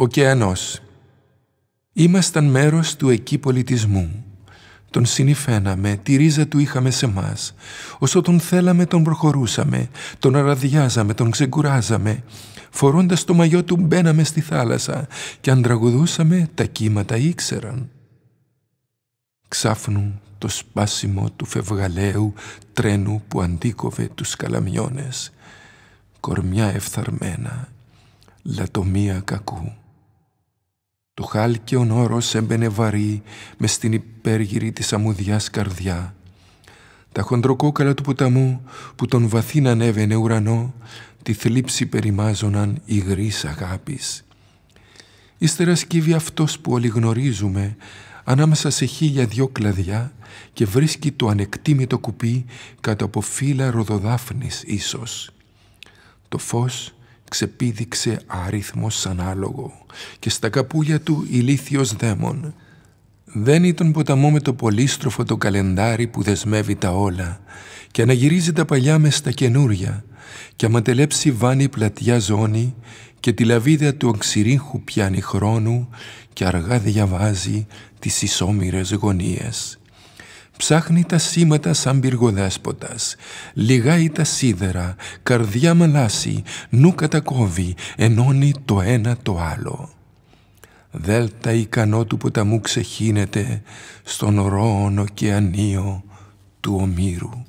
Ωκεανός. Ήμασταν μέρος του εκεί πολιτισμού. Τον συνηφαίναμε, τη ρίζα του είχαμε σε μας. Όσο τον θέλαμε τον προχωρούσαμε, τον αραδιάζαμε, τον ξεκουράζαμε. Φορώντας το μαγιό του μπαίναμε στη θάλασσα και αν τραγουδούσαμε τα κύματα ήξεραν. Ξάφνου το σπάσιμο του φευγαλαίου τρένου που αντίκοβε τους καλαμιώνες. Κορμιά εφθαρμένα, λατομία κακού. Το χάλκιον όρος έμπαινε βαρύ μες στην υπέργυρη της αμμουδιάς καρδιά. Τα χοντροκόκαλα του ποταμού που τον βαθύν ανέβαινε ουρανό τη θλίψη περιμάζωναν υγρής αγάπης. Ύστερα σκύβει αυτός που όλοι γνωρίζουμε ανάμεσα σε χίλια δυο κλαδιά και βρίσκει το ανεκτήμητο κουπί κάτω από φύλλα ροδοδάφνης ίσως. Το φως ξεπίδηξε αριθμός ανάλογο και στα καπούλια του ηλίθιος δαίμον. Δένει τον ποταμό με το πολύστροφο το καλεντάρι που δεσμεύει τα όλα και αναγυρίζει τα παλιά μες στα καινούρια και αματελέψει βάνει πλατιά ζώνη και τη λαβίδα του οξυρίχου πιάνει χρόνου και αργά διαβάζει τις ισόμυρες γωνίες. Ψάχνει τα σήματα σαν πυργοδέσποτας, λιγάει τα σίδερα, καρδιά μαλάσει, νου κατακόβει, ενώνει το ένα το άλλο. Δέλτα ικανό του ποταμού ξεχύνεται στον και ανίο του ομήρου.